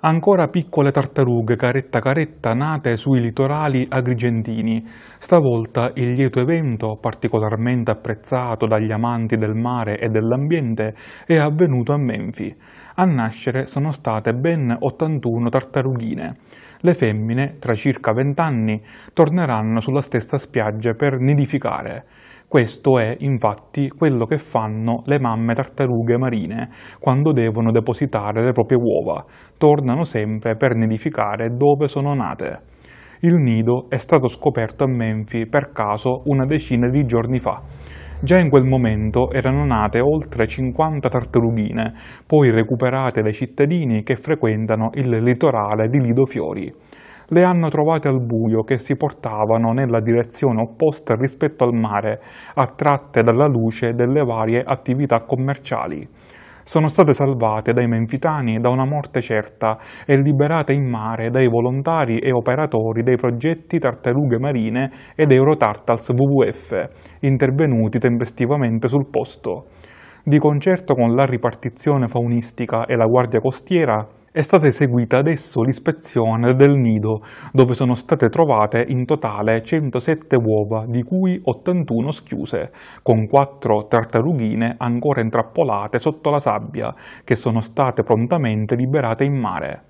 ancora piccole tartarughe caretta caretta nate sui litorali agrigentini. Stavolta il lieto evento, particolarmente apprezzato dagli amanti del mare e dell'ambiente, è avvenuto a Menfi. A nascere sono state ben 81 tartarughine. Le femmine, tra circa 20 anni, torneranno sulla stessa spiaggia per nidificare. Questo è infatti quello che fanno le mamme tartarughe marine quando devono depositare le proprie uova. Tornano sempre per nidificare dove sono nate. Il nido è stato scoperto a Menfi per caso una decina di giorni fa. Già in quel momento erano nate oltre 50 tartarughine, poi recuperate dai cittadini che frequentano il litorale di Lidofiori le hanno trovate al buio che si portavano nella direzione opposta rispetto al mare, attratte dalla luce delle varie attività commerciali. Sono state salvate dai menfitani da una morte certa e liberate in mare dai volontari e operatori dei progetti Tartarughe Marine ed Eurotartals WWF, intervenuti tempestivamente sul posto. Di concerto con la ripartizione faunistica e la Guardia Costiera, è stata eseguita adesso l'ispezione del nido, dove sono state trovate in totale 107 uova, di cui 81 schiuse, con 4 tartarughine ancora intrappolate sotto la sabbia, che sono state prontamente liberate in mare.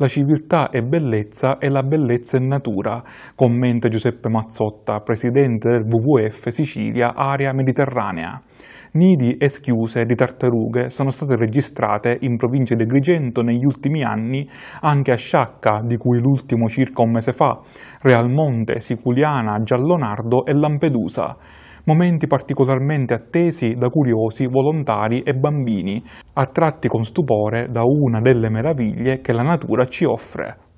La civiltà è bellezza e la bellezza è natura, commenta Giuseppe Mazzotta, presidente del WWF Sicilia Area Mediterranea. Nidi e schiuse di tartarughe sono state registrate in provincia di Grigento negli ultimi anni anche a Sciacca, di cui l'ultimo circa un mese fa, Realmonte, Siculiana, Giallonardo e Lampedusa momenti particolarmente attesi da curiosi, volontari e bambini, attratti con stupore da una delle meraviglie che la natura ci offre.